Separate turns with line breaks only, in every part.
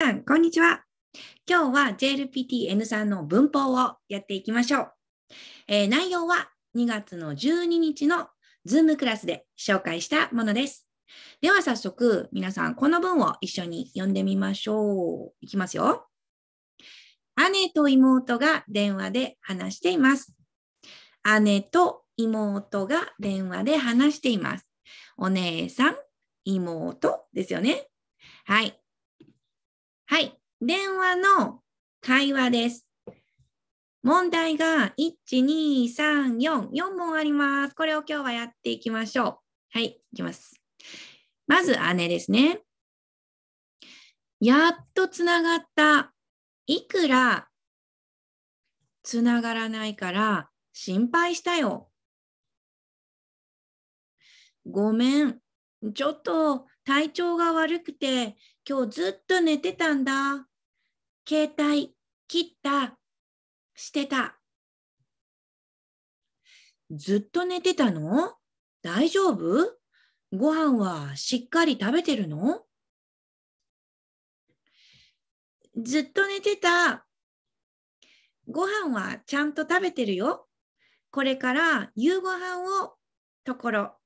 さん、こんにちは。今日は JLPTN さんの文法をやっていきましょう。えー、内容は2月の12日の Zoom クラスで紹介したものです。では早速、皆さん、この文を一緒に読んでみましょう。いきますよ。姉と妹が電話で話しています。姉と妹が電話で話しています。お姉さん、妹ですよね。はい。はい。電話の会話です。問題が1、2、3、4、4問あります。これを今日はやっていきましょう。はい、いきます。まず姉ですね。やっ
とつながった。いくらつながらないから心配したよ。ご
めん。ちょっと体調が悪くて今日ずっと寝てたん
だ。携帯切ったしてた。ずっと寝てたの大丈夫ご飯はしっかり食べてるの
ずっと寝てた。ご飯はちゃんと食べてるよ。これから夕ご飯をところ。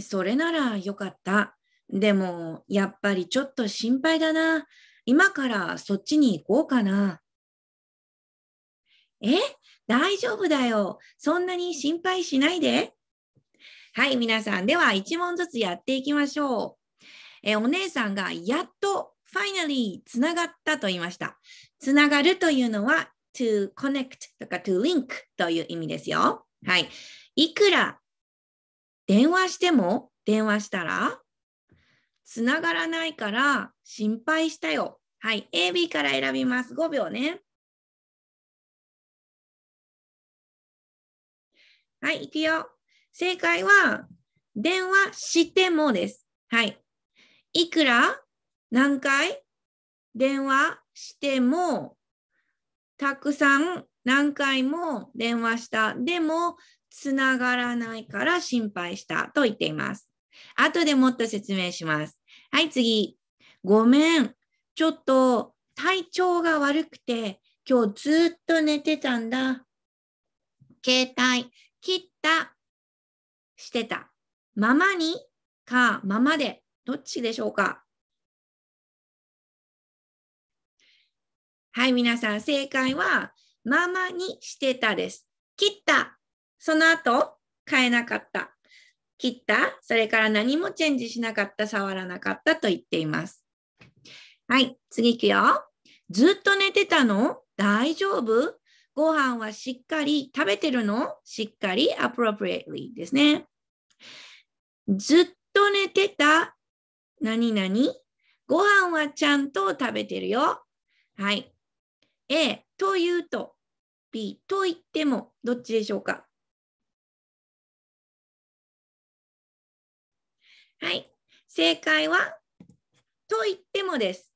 それならよかった。でも、やっぱりちょっと心配だな。今からそっちに行こうかな。え大丈夫だよ。そんなに心配しないで。はい、皆さん。では、一問ずつやっていきましょう。えお姉さんが、やっと、ファイナリー、つながったと言いました。つながるというのは、to connect とか to link という意味ですよ。はい。いくら電話しても電話したらつながらないから
心配したよ。はい、AB から選びます。5秒ね。はい、いくよ。正解は、電話してもです。はい。いくら
何回電話しても、たくさん何回も電話した。でも、つながらないから心配したと言っています。後でもっと説明します。はい、次。ごめん。ちょっと体調が悪くて、今日ずっと寝てたんだ。携帯、切った、し
てた。ままにか、ままで、どっちでしょうかはい、皆さん、正解は、
ままにしてたです。切ったその後、変えなかった、切った、それから何もチェンジしなかった、触らなかったと言っています。はい、次いくよ。ずっと寝てたの大丈夫ご飯はしっかり食べてるのしっかり appropriately ですね。ずっと寝てた何々ご飯はちゃんと食べてるよ。はい。A と言うと
B と言ってもどっちでしょうかはい。正解は、と言っ
てもです。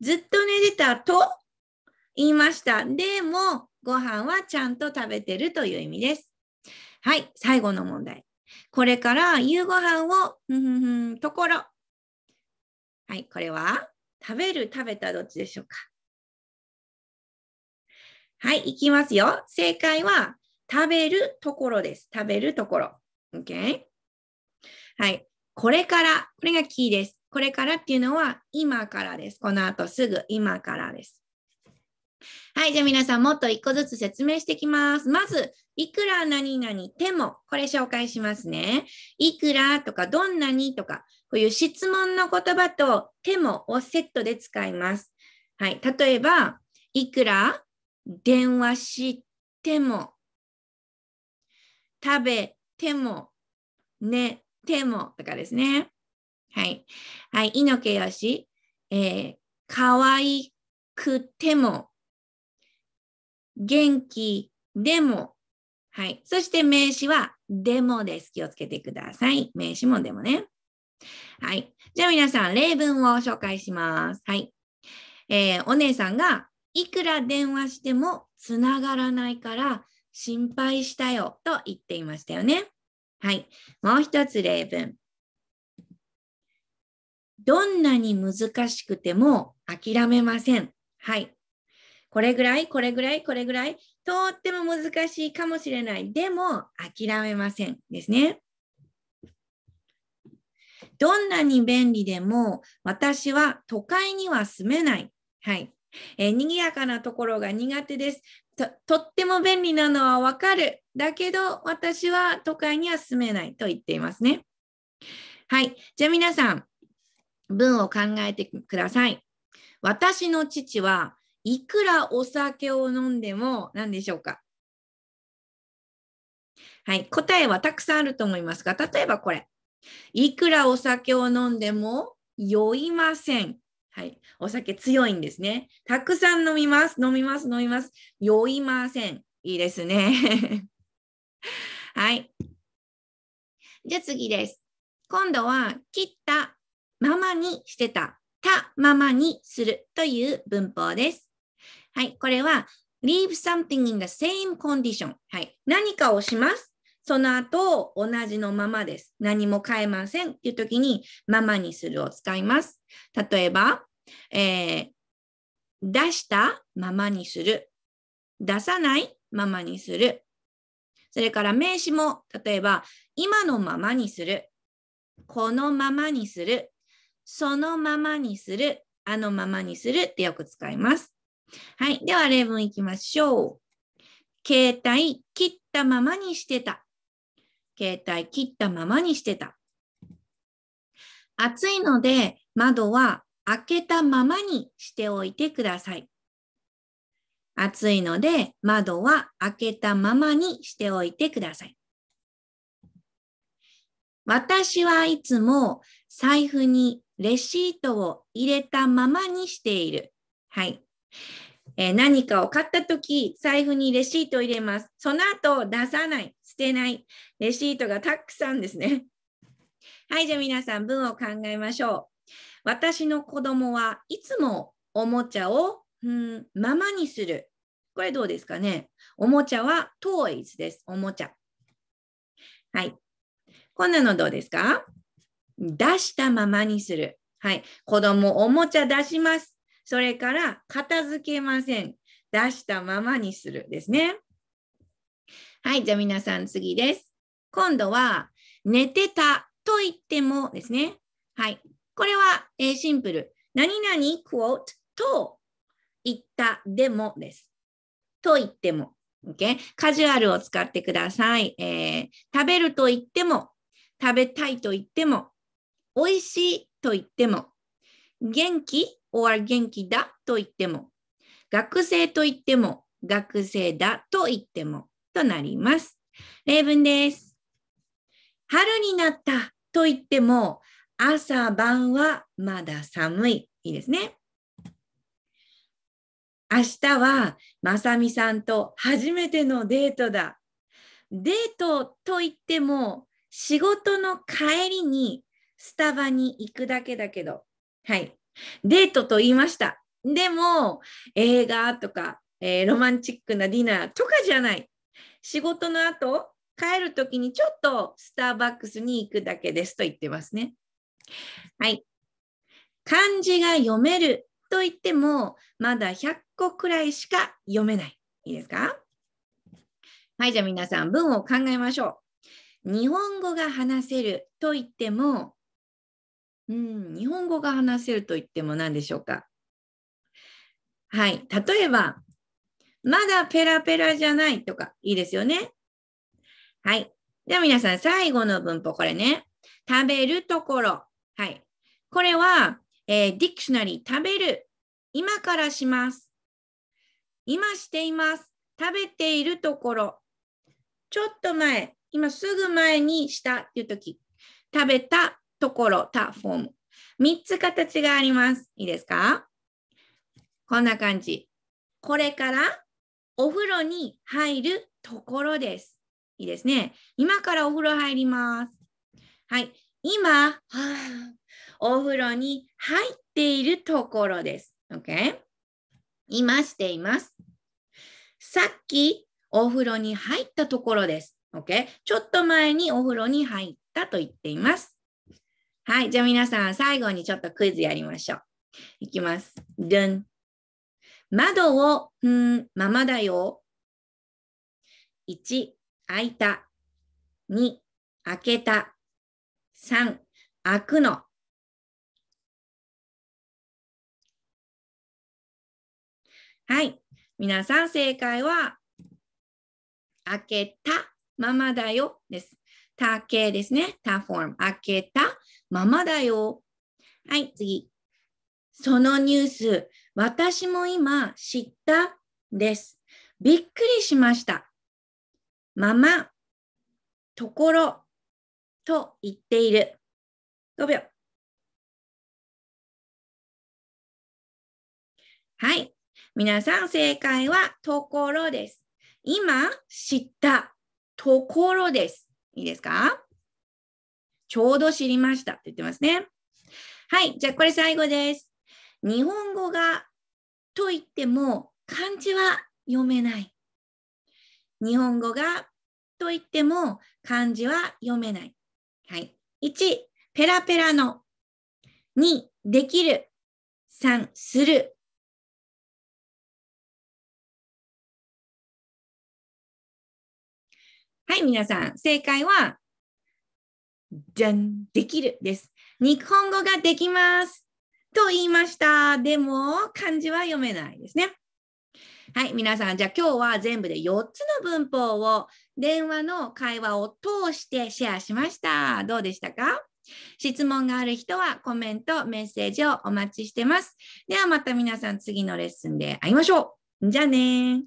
ずっと寝てたと言いました。でも、ご飯はちゃんと食べてるという意味です。はい、最後の問題。これから夕ご飯を、ふんふんところ。はい、これは食べる、食べたどっちでしょうかはい、いきますよ。正解は、食べるところです。食べるところ。OK? はい。これから、これがキーです。これからっていうのは今からです。この後すぐ今からです。はい、じゃあ皆さんもっと一個ずつ説明していきます。まず、いくら何々でも、これ紹介しますね。いくらとかどんなにとか、こういう質問の言葉とてもをセットで使います。はい、例えば、いくら電話しても、食べても、ねでもとかですね。はい。はい。猪木よし、えー、可愛くても、元気でも、はい。そして名詞は、でもです。気をつけてください。名詞もでもね。はい。じゃあ皆さん、例文を紹介します。はい。えー、お姉さんが、いくら電話してもつながらないから心配したよと言っていましたよね。はい。もう一つ例文。どんなに難しくても諦めません。はい。これぐらい、これぐらい、これぐらい、とっても難しいかもしれない。でも、諦めませんですね。どんなに便利でも、私は都会には住めない。はい。えー、賑やかなところが苦手ですと。とっても便利なのはわかる。だけど私は都会には住めないと言っていますね。はい。じゃあ皆さん、文を考えてください。私の父はいくらお酒を飲んでも何でしょうかはい。答えはたくさんあると思いますが、例えばこれ。いくらお酒を飲んでも酔いません。はい。お酒強いんですね。たくさん飲みます。飲みます。飲みます。酔いません。いいですね。はい。じゃあ次です。今度は切ったままにしてた、たままにするという文法です。はい。これは leave something in the same condition。はい。何かをします。その後、同じのままです。何も変えませんっていう時に、ままにするを使います。例えば、えー、出したままにする。出さないままにする。それから名詞も、例えば、今のままにする、このままにする、そのままにする、あのままにするってよく使います。はい。では、例文いきましょう。携帯切ったままにしてた。携帯切ったままにしてた。暑いので窓は開けたままにしておいてください。暑いので窓は開けたままにしておいてください。私はいつも財布にレシートを入れたままにしている。はい。えー、何かを買ったとき、財布にレシートを入れます。その後、出さない、捨てない。レシートがたくさんですね。はい、じゃあ皆さん、文を考えましょう。私の子供はいつもおもちゃをうん、ままにする。これどうですかねおもちゃは toys です。おもちゃ。はい。こんなのどうですか出したままにする。はい。子供おもちゃ出します。それから片付けません。出したままにするですね。はい。じゃあ皆さん次です。今度は寝てたと言ってもですね。はい。これは、えー、シンプル。何々 quote と言った、でもです。と言っても。Okay? カジュアルを使ってください、えー、食べると言っても、食べたいと言っても、美味しいと言っても、元気 or 元気だと言っても、学生と言っても、学生だと言ってもとなります。例文です。春になったと言っても、朝晩はまだ寒い。いいですね。明日はまさみさんと初めてのデートだ。デートといっても仕事の帰りにスタバに行くだけだけど、はい。デートと言いました。でも映画とか、えー、ロマンチックなディナーとかじゃない。仕事の後、帰るときにちょっとスターバックスに行くだけですと言ってますね。はい。漢字が読めるといっても、まだ100個くらいしか読めない。いいですかはい、じゃあ皆さん、文を考えましょう。日本語が話せると言っても、うん、日本語が話せると言っても何でしょうかはい、例えば、まだペラペラじゃないとか、いいですよねはい。じゃあ皆さん、最後の文法、これね。食べるところ。はい。これは、えー、ディクショナリー、食べる。今からします。今しています。食べているところ。ちょっと前、今すぐ前にしたっていうとき。食べたところ、た、フォーム。3つ形があります。いいですかこんな感じ。これからお風呂に入るところです。いいですね。今からお風呂入ります。はい。今、はあ、お風呂に入っているところです。OK? 今しています。さっき、お風呂に入ったところです。OK? ちょっと前にお風呂に入ったと言っています。はい。じゃあ皆さん、最後にちょっとクイズやりましょう。いきます。ドン。窓を、うん、ままだよ。
1、開いた。2、開けた。3、開くの。はい。皆さん正解は、開けたままだよです。たけ
ですね。たフォーム。開けたままだよ。はい、次。そのニュース、私も今知ったです。
びっくりしました。まま、ところ、と言っている。5秒。はい。皆さん正解はところ
です。今知ったところです。いいですかちょうど知りましたって言ってますね。はい。じゃあこれ最後です。日本語がと言っても漢字は読めない。日本語がと言っても漢字は読めない。
はい。1、ペラペラの。2、できる。3、する。はい、皆さん、正解は、じゃん、できるです。日本語ができます。と言
いました。でも、漢字は読めないですね。はい、皆さん、じゃあ今日は全部で4つの文法を電話の会話を通してシェアしました。どうでしたか質問がある人はコメント、メッセージをお待ちしてます。ではまた皆さん次のレッスンで会いましょう。じゃあね